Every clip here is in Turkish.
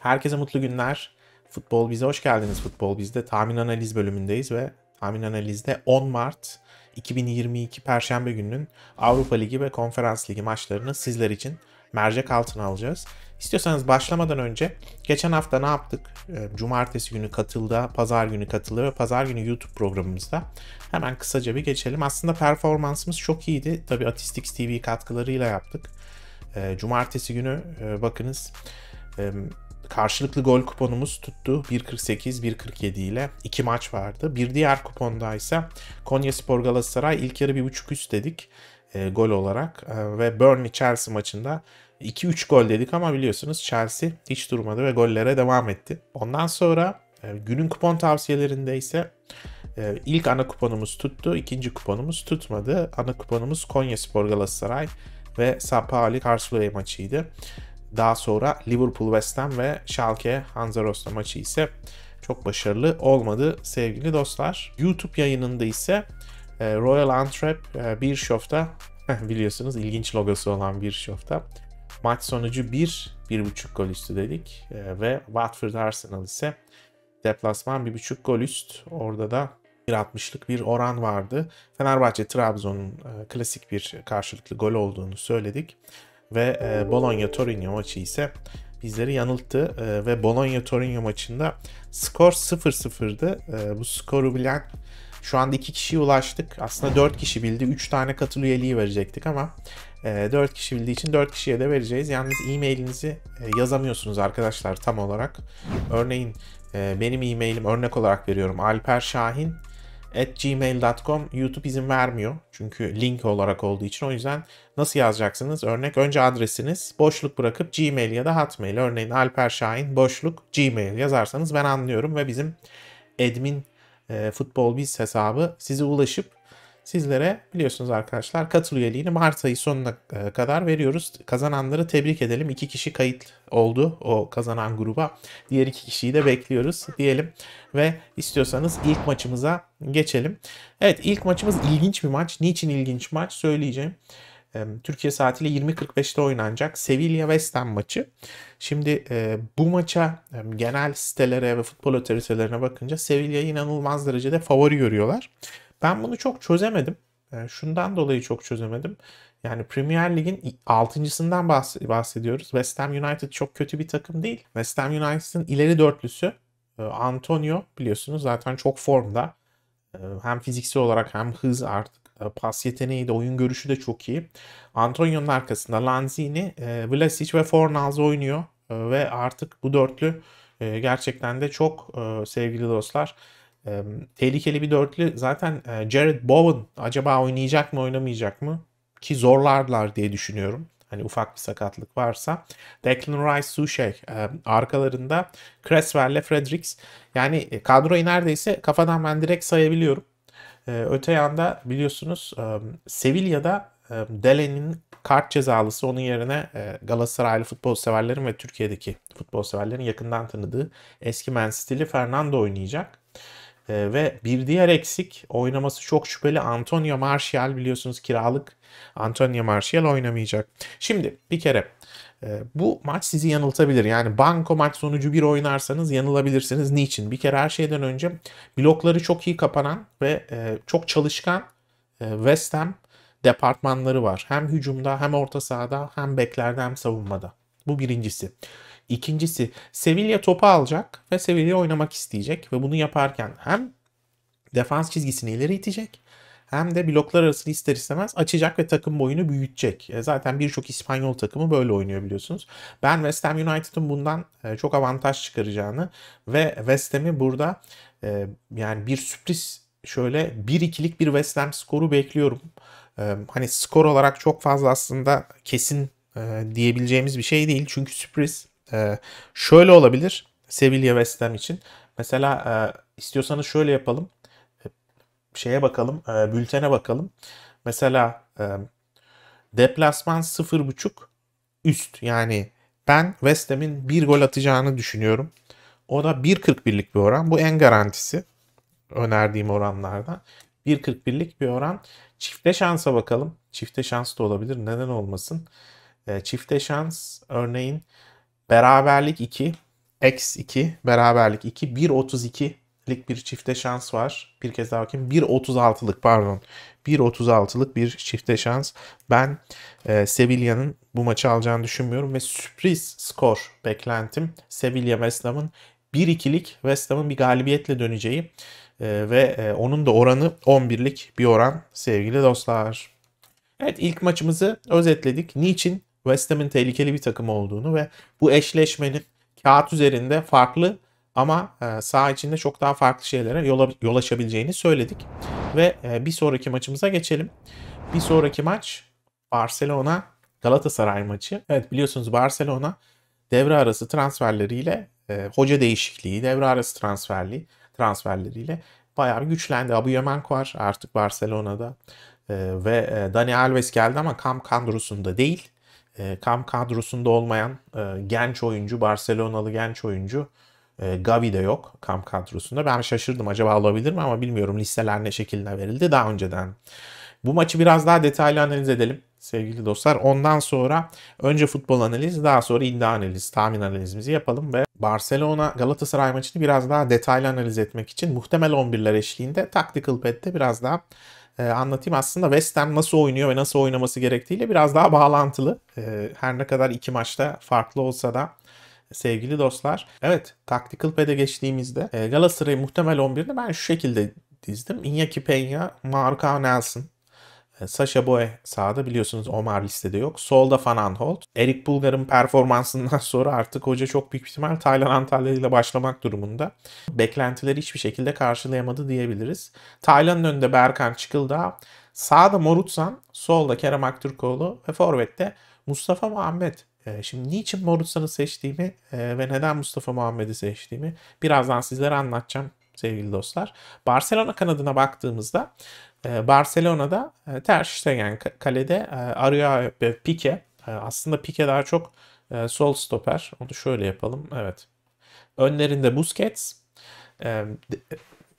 Herkese mutlu günler. Futbol Biz'e hoş geldiniz Futbol Biz'de. Tahmin analiz bölümündeyiz ve tahmin analizde 10 Mart 2022 Perşembe gününün Avrupa Ligi ve Konferans Ligi maçlarını sizler için mercek altına alacağız. İstiyorsanız başlamadan önce geçen hafta ne yaptık? Ee, cumartesi günü katıldı, pazar günü katıldı ve pazar günü YouTube programımızda. Hemen kısaca bir geçelim. Aslında performansımız çok iyiydi. Tabii Atistix TV katkılarıyla yaptık. Ee, cumartesi günü e, bakınız e, Karşılıklı gol kuponumuz tuttu. 1.48-1.47 ile iki maç vardı. Bir diğer kuponda ise Konya Spor Galatasaray ilk yarı 1.5 üst dedik e, gol olarak. E, ve Burnley Chelsea maçında 2-3 gol dedik ama biliyorsunuz Chelsea hiç durmadı ve gollere devam etti. Ondan sonra e, günün kupon tavsiyelerinde ise e, ilk ana kuponumuz tuttu, ikinci kuponumuz tutmadı. Ana kuponumuz Konya Spor Galatasaray ve Sapali Karşılay maçıydı. Daha sonra Liverpool West Ham ve Schalke Hansa Rostock maçı ise çok başarılı olmadı sevgili dostlar. YouTube yayınında ise e, Royal Antwerp e, Birşof'ta biliyorsunuz ilginç logosu olan bir Birşof'ta maç sonucu 1 1.5 gol üstü dedik e, ve Watford Arsenal ise deplasman 1.5 gol üst. Orada da 1.60'lık bir oran vardı. Fenerbahçe Trabzon'un klasik bir karşılıklı gol olduğunu söyledik ve e, Bologna-Torino maçı ise bizleri yanılttı e, ve Bologna-Torino maçında skor 0-0'dı. E, bu skoru bilen şu anda 2 kişiye ulaştık. Aslında 4 kişi bildi. 3 tane katıl üyeliği verecektik ama 4 e, kişi bildiği için 4 kişiye de vereceğiz. Yalnız e-mailinizi e, yazamıyorsunuz arkadaşlar tam olarak. Örneğin e, benim e-mailim örnek olarak veriyorum. Alper Şahin at gmail.com YouTube izin vermiyor. Çünkü link olarak olduğu için o yüzden nasıl yazacaksınız? Örnek önce adresiniz boşluk bırakıp gmail ya da hotmail örneğin Alper Şahin boşluk gmail yazarsanız ben anlıyorum ve bizim admin e, futbol biz hesabı size ulaşıp sizlere biliyorsunuz arkadaşlar katıl üyeliğini Mart ayı sonuna e, kadar veriyoruz. Kazananları tebrik edelim. İki kişi kayıt oldu o kazanan gruba. Diğer iki kişiyi de bekliyoruz diyelim. Ve istiyorsanız ilk maçımıza geçelim. Evet ilk maçımız ilginç bir maç. Niçin ilginç maç söyleyeceğim. Türkiye saatiyle 20.45'te oynanacak Sevilla West Ham maçı. Şimdi e, bu maça e, genel sitelere ve futbol otoritelerine bakınca Sevilla inanılmaz derecede favori görüyorlar. Ben bunu çok çözemedim. Ee, şundan dolayı çok çözemedim. Yani Premier Lig'in 6.sından bahsediyoruz. West Ham United çok kötü bir takım değil. West Ham United'ın ileri dörtlüsü e, Antonio biliyorsunuz zaten çok formda. E, hem fiziksel olarak hem hız artık e, pas yeteneği de oyun görüşü de çok iyi. Antonio'nun arkasında Lanzini, Vlasic ve Fornals oynuyor ve artık bu dörtlü gerçekten de çok sevgili dostlar e, tehlikeli bir dörtlü zaten e, Jared Bowen acaba oynayacak mı oynamayacak mı? Ki zorlarlar diye düşünüyorum. Hani ufak bir sakatlık varsa. Declan Rice, Suchet e, arkalarında Creswell ile Fredericks. Yani e, kadroyu neredeyse kafadan ben direkt sayabiliyorum. E, öte yanda biliyorsunuz e, Sevilla'da e, Delen'in kart cezalısı onun yerine e, Galatasaraylı futbol severlerin ve Türkiye'deki futbol severlerin yakından tanıdığı eski Man City'li Fernando oynayacak. E, ve bir diğer eksik oynaması çok şüpheli Antonio Martial biliyorsunuz kiralık. Antonio Martial oynamayacak. Şimdi bir kere e, bu maç sizi yanıltabilir. Yani banko maç sonucu bir oynarsanız yanılabilirsiniz. Niçin? Bir kere her şeyden önce blokları çok iyi kapanan ve e, çok çalışkan e, West Ham departmanları var. Hem hücumda hem orta sahada hem beklerde hem savunmada. Bu birincisi. İkincisi Sevilla topu alacak ve Sevilla oynamak isteyecek ve bunu yaparken hem defans çizgisini ileri itecek hem de bloklar arasını ister istemez açacak ve takım boyunu büyütecek. E, zaten birçok İspanyol takımı böyle oynuyor biliyorsunuz. Ben West Ham United'ın bundan e, çok avantaj çıkaracağını ve West Ham'i burada e, yani bir sürpriz şöyle 1-2'lik bir West Ham skoru bekliyorum. Hani skor olarak çok fazla aslında kesin diyebileceğimiz bir şey değil. Çünkü sürpriz e, şöyle olabilir Sevilla West Ham için. Mesela e, istiyorsanız şöyle yapalım. E, şeye bakalım, e, bültene bakalım. Mesela e, deplasman 0.5 üst. Yani ben West Ham'in bir gol atacağını düşünüyorum. O da 1.41'lik bir oran. Bu en garantisi önerdiğim oranlarda. 1.41'lik bir oran. Çifte şansa bakalım. Çifte şans da olabilir. Neden olmasın? E, çifte şans örneğin Beraberlik 2. X 2. Beraberlik 2. 1.32'lik bir çifte şans var. Bir kez daha bakayım. 1.36'lık pardon. 1.36'lık bir çifte şans. Ben e, Sevilla'nın bu maçı alacağını düşünmüyorum ve sürpriz skor beklentim Sevilla West Ham'ın 1-2'lik West Ham'ın bir galibiyetle döneceği e, ve e, onun da oranı 11'lik bir oran sevgili dostlar. Evet ilk maçımızı özetledik. Niçin West Ham'in tehlikeli bir takım olduğunu ve bu eşleşmenin kağıt üzerinde farklı ama e, saha içinde çok daha farklı şeylere yol, açabileceğini söyledik. Ve e, bir sonraki maçımıza geçelim. Bir sonraki maç Barcelona Galatasaray maçı. Evet biliyorsunuz Barcelona devre arası transferleriyle e, hoca değişikliği, devre arası transferli transferleriyle bayağı bir güçlendi. Abu Yemenk var artık Barcelona'da ve e, Dani Alves geldi ama Kam kadrosunda değil e, ee, kamp kadrosunda olmayan e, genç oyuncu, Barcelonalı genç oyuncu e, Gavi de yok kam kadrosunda. Ben şaşırdım acaba alabilir mi ama bilmiyorum listeler ne şekilde verildi daha önceden. Bu maçı biraz daha detaylı analiz edelim sevgili dostlar. Ondan sonra önce futbol analiz daha sonra iddia analiz, tahmin analizimizi yapalım ve Barcelona Galatasaray maçını biraz daha detaylı analiz etmek için muhtemel 11'ler eşliğinde Tactical Pad'de biraz daha e, anlatayım. Aslında West Ham nasıl oynuyor ve nasıl oynaması gerektiğiyle biraz daha bağlantılı. E, her ne kadar iki maçta farklı olsa da sevgili dostlar. Evet, Tactical Pad'e geçtiğimizde e, Galatasaray muhtemel 11'de ben şu şekilde dizdim. Iñaki Peña, Marco Nelson, e, Sasha Boye sağda biliyorsunuz Omar listede yok. Solda Van Aanholt. Erik Bulgar'ın performansından sonra artık hoca çok büyük ihtimal Taylan Antalya ile başlamak durumunda. Beklentileri hiçbir şekilde karşılayamadı diyebiliriz. Taylan'ın önünde Berkan çıkıldı Sağda Morutsan, solda Kerem Aktürkoğlu ve forvette Mustafa Muhammed. E, şimdi niçin Morutsan'ı seçtiğimi e, ve neden Mustafa Muhammed'i seçtiğimi birazdan sizlere anlatacağım sevgili dostlar. Barcelona kanadına baktığımızda ee, Barcelona'da e, Ter Stegen kalede e, Arya ve Pique. E, aslında Pique daha çok sol stoper. Onu şöyle yapalım. Evet. Önlerinde Busquets,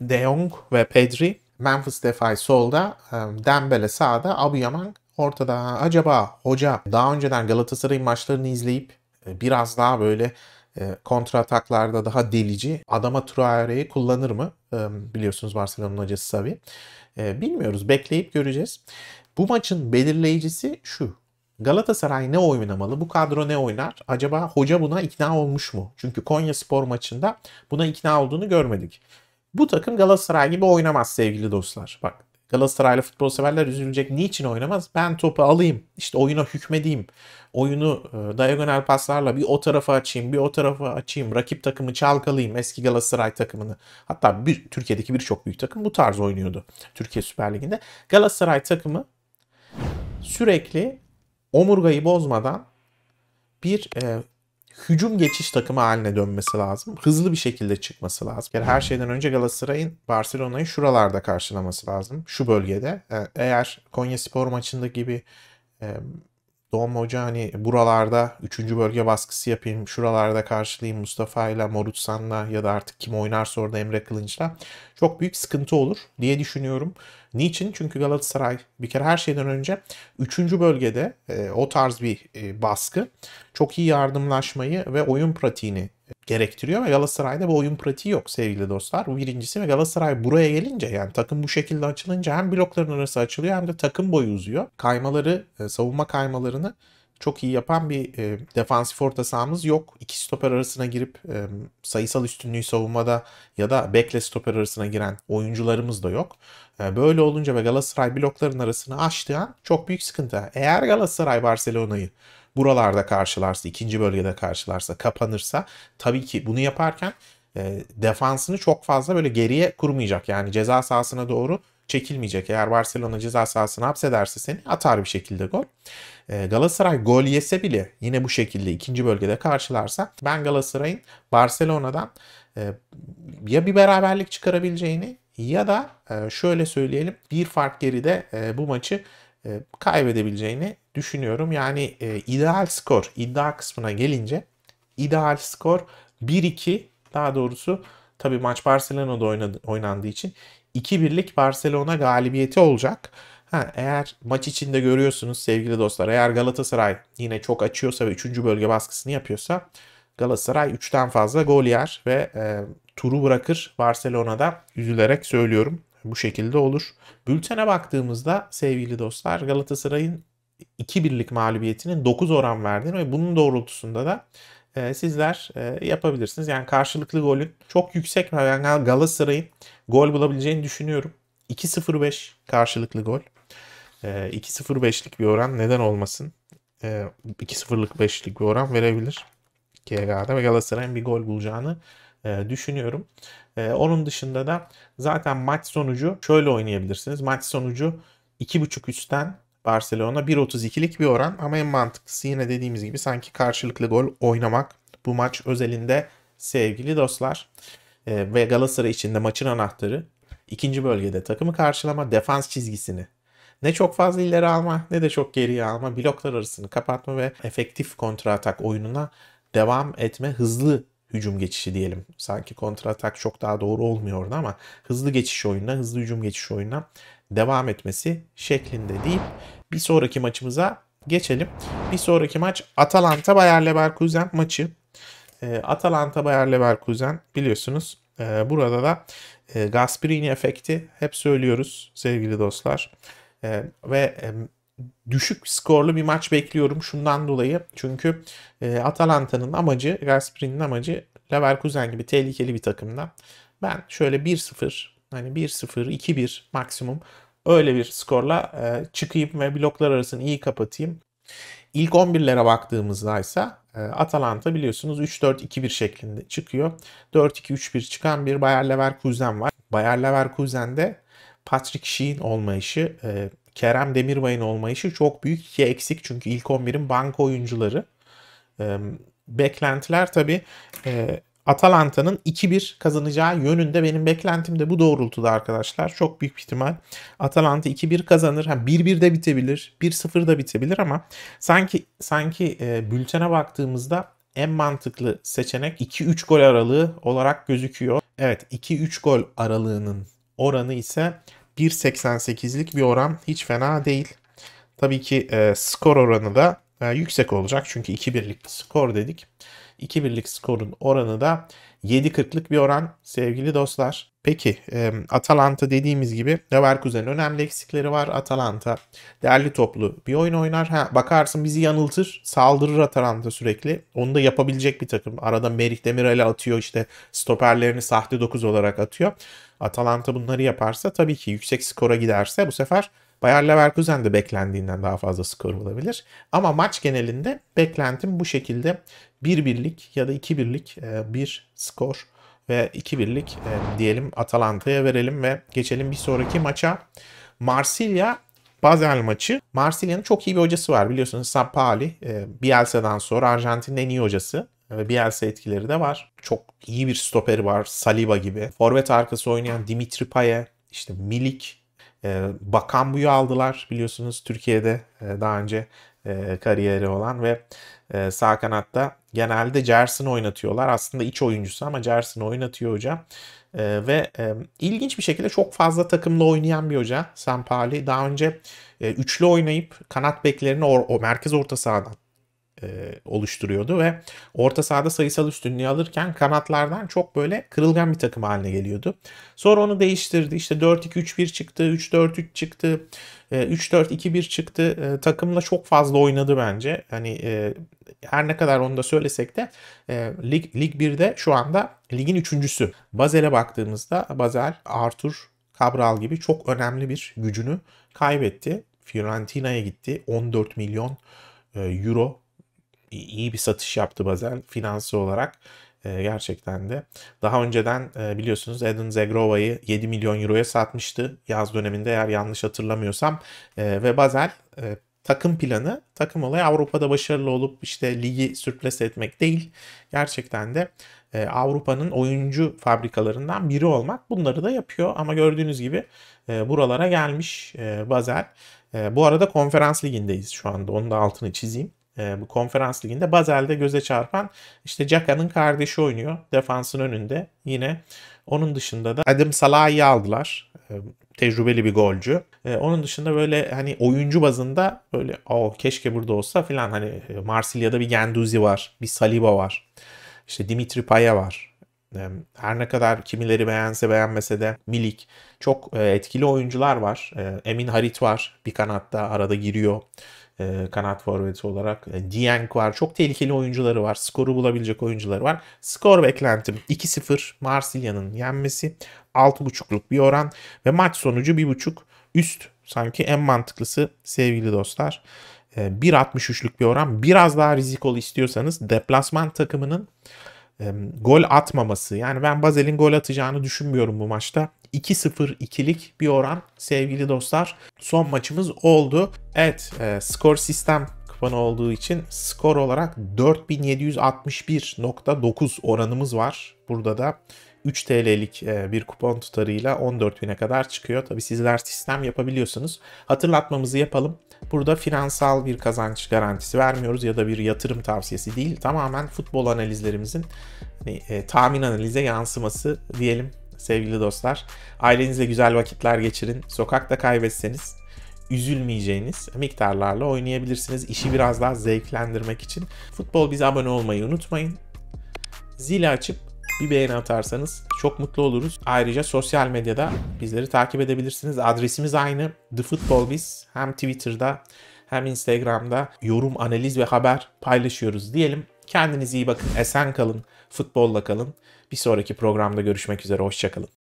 De Jong ve Pedri. Memphis Depay solda, Dembele sağda, Abuyaman ortada. Acaba hoca daha önceden Galatasaray maçlarını izleyip biraz daha böyle ee, kontrataklarda daha delici adama Traore'yi kullanır mı? Ee, biliyorsunuz Barcelona'nın hocası Xavi. Ee, bilmiyoruz. Bekleyip göreceğiz. Bu maçın belirleyicisi şu. Galatasaray ne oynamalı? Bu kadro ne oynar? Acaba hoca buna ikna olmuş mu? Çünkü Konya Spor maçında buna ikna olduğunu görmedik. Bu takım Galatasaray gibi oynamaz sevgili dostlar. Bak Galatasaraylı futbol severler üzülecek. Niçin oynamaz? Ben topu alayım. İşte oyuna hükmedeyim. Oyunu e, diagonal paslarla bir o tarafa açayım, bir o tarafa açayım. Rakip takımı çalkalayayım. Eski Galatasaray takımını. Hatta bir, Türkiye'deki birçok büyük takım bu tarz oynuyordu. Türkiye Süper Ligi'nde. Galatasaray takımı sürekli omurgayı bozmadan bir e, hücum geçiş takımı haline dönmesi lazım. Hızlı bir şekilde çıkması lazım. Yani her hmm. şeyden önce Galatasaray'ın Barcelona'yı şuralarda karşılaması lazım. Şu bölgede. Ee, eğer Konya Spor maçındaki gibi e, Doğum Hoca hani buralarda 3. bölge baskısı yapayım, şuralarda karşılayayım Mustafa ile Morutsan'la ya da artık kim oynarsa orada Emre Kılınç'la çok büyük sıkıntı olur diye düşünüyorum. Niçin? Çünkü Galatasaray bir kere her şeyden önce 3. bölgede e, o tarz bir e, baskı çok iyi yardımlaşmayı ve oyun pratiğini gerektiriyor ve Galatasaray'da bu oyun pratiği yok sevgili dostlar. Bu birincisi ve Galatasaray buraya gelince yani takım bu şekilde açılınca hem blokların arası açılıyor hem de takım boyu uzuyor. Kaymaları, e, savunma kaymalarını çok iyi yapan bir e, defansif orta sahamız yok. İki stoper arasına girip e, sayısal üstünlüğü savunmada ya da bekle stoper arasına giren oyuncularımız da yok. E, böyle olunca ve Galatasaray blokların arasını açtığı an çok büyük sıkıntı. Eğer Galatasaray Barcelona'yı buralarda karşılarsa, ikinci bölgede karşılarsa, kapanırsa tabii ki bunu yaparken e, defansını çok fazla böyle geriye kurmayacak. Yani ceza sahasına doğru çekilmeyecek. Eğer Barcelona ceza sahasını hapsederse seni atar bir şekilde gol. Ee, Galatasaray gol yese bile yine bu şekilde ikinci bölgede karşılarsa ben Galatasaray'ın Barcelona'dan e, ya bir beraberlik çıkarabileceğini ya da e, şöyle söyleyelim bir fark geride e, bu maçı kaybedebileceğini düşünüyorum. Yani ideal skor iddia kısmına gelince ideal skor 1-2 daha doğrusu tabii maç Barcelona'da oynadı, oynandığı için 2-1'lik Barcelona galibiyeti olacak. Ha, eğer maç içinde görüyorsunuz sevgili dostlar eğer Galatasaray yine çok açıyorsa ve 3. bölge baskısını yapıyorsa Galatasaray 3'ten fazla gol yer ve e, turu bırakır Barcelona'da üzülerek söylüyorum bu şekilde olur. Bültene baktığımızda sevgili dostlar Galatasaray'ın 2-1'lik mağlubiyetinin 9 oran verdiğini ve bunun doğrultusunda da e, sizler e, yapabilirsiniz. Yani karşılıklı golün çok yüksek mi? Ben Galatasaray'ın gol bulabileceğini düşünüyorum. 2-0-5 karşılıklı gol. E, 2-0-5'lik bir oran neden olmasın? E, 2-0'lık 5'lik bir oran verebilir. KGA'da ve Galatasaray'ın bir gol bulacağını e, düşünüyorum. E, onun dışında da zaten maç sonucu şöyle oynayabilirsiniz. Maç sonucu 2.5 üstten Barcelona 1.32'lik bir oran ama en mantıklısı yine dediğimiz gibi sanki karşılıklı gol oynamak bu maç özelinde sevgili dostlar. E, ve Galatasaray için de maçın anahtarı ikinci bölgede takımı karşılama defans çizgisini ne çok fazla ileri alma ne de çok geriye alma bloklar arasını kapatma ve efektif kontra atak oyununa devam etme hızlı hücum geçişi diyelim. Sanki kontra atak çok daha doğru olmuyordu ama hızlı geçiş oyununa, hızlı hücum geçiş oyununa devam etmesi şeklinde deyip bir sonraki maçımıza geçelim. Bir sonraki maç Atalanta Bayer Leverkusen maçı. Ee, Atalanta Bayer Leverkusen biliyorsunuz e, burada da e, Gasperini efekti hep söylüyoruz sevgili dostlar. E, ve düşük skorlu bir maç bekliyorum şundan dolayı. Çünkü Atalanta'nın amacı, Gasperini'nin amacı Leverkusen gibi tehlikeli bir takımda. Ben şöyle 1-0 Hani 1-0, 2-1 maksimum öyle bir skorla e, çıkayım ve bloklar arasını iyi kapatayım. İlk 11'lere baktığımızda ise e, Atalanta biliyorsunuz 3-4-2-1 şeklinde çıkıyor. 4-2-3-1 çıkan bir Bayer Leverkusen var. Bayer Leverkusen'de Patrick Sheen olmayışı, e, Kerem Demirbay'ın olmayışı çok büyük iki eksik. Çünkü ilk 11'in banka oyuncuları. E, beklentiler tabii e, Atalanta'nın 2-1 kazanacağı yönünde benim beklentim de bu doğrultuda arkadaşlar. Çok büyük ihtimal Atalanta 2-1 kazanır. Ha 1-1 de bitebilir, 1-0 da bitebilir ama sanki sanki e, bültene baktığımızda en mantıklı seçenek 2-3 gol aralığı olarak gözüküyor. Evet 2-3 gol aralığının oranı ise 1.88'lik bir oran hiç fena değil. Tabii ki e, skor oranı da e, yüksek olacak çünkü 2-1'lik skor dedik. 2 birlik skorun oranı da 7.40'lık bir oran sevgili dostlar. Peki Atalanta dediğimiz gibi Leverkusen'in önemli eksikleri var. Atalanta değerli toplu bir oyun oynar. Ha, bakarsın bizi yanıltır. Saldırır Atalanta sürekli. Onu da yapabilecek bir takım. Arada Merih Demirel'e atıyor işte stoperlerini sahte 9 olarak atıyor. Atalanta bunları yaparsa tabii ki yüksek skora giderse bu sefer Bayer Leverkusen de beklendiğinden daha fazla skor bulabilir. Ama maç genelinde beklentim bu şekilde 1 birlik ya da 2 birlik e, bir skor ve 2 birlik e, diyelim Atalanta'ya verelim ve geçelim bir sonraki maça. Marsilya Basel maçı. Marsilya'nın çok iyi bir hocası var biliyorsunuz Sampaoli. E, Bielsa'dan sonra Arjantin'in en iyi hocası. Ve Bielsa etkileri de var. Çok iyi bir stoperi var Saliba gibi. Forvet arkası oynayan Dimitri Paye işte Milik, ee, Bakan buyu aldılar biliyorsunuz Türkiye'de e, daha önce e, kariyeri olan ve e, sağ kanatta genelde Jerson oynatıyorlar. Aslında iç oyuncusu ama Jerson oynatıyor hocam. Ee, ve ilginç bir şekilde çok fazla takımla oynayan bir hoca Sampali. Daha önce üçlü oynayıp kanat beklerini o, o merkez orta sahadan e, oluşturuyordu ve orta sahada sayısal üstünlüğü alırken kanatlardan çok böyle kırılgan bir takım haline geliyordu. Sonra onu değiştirdi. İşte 4-2-3-1 çıktı, 3-4-3 çıktı, e, 3-4-2-1 çıktı. E, takımla çok fazla oynadı bence. Hani e, her ne kadar onu da söylesek de e, lig, lig 1'de şu anda ligin üçüncüsü. Bazel'e baktığımızda Bazel, Arthur, Cabral gibi çok önemli bir gücünü kaybetti. Fiorentina'ya gitti. 14 milyon e, euro iyi bir satış yaptı Bazel finansı olarak. E, gerçekten de. Daha önceden e, biliyorsunuz Eden Zegrova'yı 7 milyon euroya satmıştı yaz döneminde eğer yanlış hatırlamıyorsam. E, ve Bazel e, takım planı, takım olayı Avrupa'da başarılı olup işte ligi sürples etmek değil. Gerçekten de Avrupa'nın oyuncu fabrikalarından biri olmak bunları da yapıyor. Ama gördüğünüz gibi e, buralara gelmiş e, Bazel. E, bu arada konferans ligindeyiz şu anda. Onu da altını çizeyim e, bu konferans liginde Bazel'de göze çarpan işte Caka'nın kardeşi oynuyor defansın önünde yine. Onun dışında da Adam Salah'ı aldılar. E, tecrübeli bir golcü. E, onun dışında böyle hani oyuncu bazında böyle o oh, keşke burada olsa filan hani e, Marsilya'da bir Genduzi var, bir Saliba var. İşte Dimitri Paya var. Her ne kadar kimileri beğense beğenmese de Milik çok e, etkili oyuncular var. Emin Harit var bir kanatta arada giriyor e, kanat forveti olarak. E, Dieng var. Çok tehlikeli oyuncuları var. Skoru bulabilecek oyuncuları var. Skor beklentim 2-0 Marsilya'nın yenmesi. 6.5'luk bir oran ve maç sonucu 1.5 üst sanki en mantıklısı sevgili dostlar. 1.63'lük e, bir oran. Biraz daha rizikolu istiyorsanız deplasman takımının gol atmaması. Yani ben Bazel'in gol atacağını düşünmüyorum bu maçta. 2 0 ikilik bir oran sevgili dostlar. Son maçımız oldu. Evet e, skor sistem kupanı olduğu için skor olarak 4761.9 oranımız var. Burada da 3 TL'lik e, bir kupon tutarıyla 14.000'e kadar çıkıyor. Tabi sizler sistem yapabiliyorsunuz. Hatırlatmamızı yapalım. Burada finansal bir kazanç garantisi vermiyoruz ya da bir yatırım tavsiyesi değil. Tamamen futbol analizlerimizin hani, e, tahmin analize yansıması diyelim sevgili dostlar. Ailenizle güzel vakitler geçirin. Sokakta kaybetseniz üzülmeyeceğiniz miktarlarla oynayabilirsiniz. İşi biraz daha zevklendirmek için. Futbol bize abone olmayı unutmayın. Zili açıp bir beğeni atarsanız çok mutlu oluruz. Ayrıca sosyal medyada bizleri takip edebilirsiniz. Adresimiz aynı The Football Biz hem Twitter'da hem Instagram'da yorum, analiz ve haber paylaşıyoruz diyelim. Kendinize iyi bakın, esen kalın, futbolla kalın. Bir sonraki programda görüşmek üzere, hoşçakalın.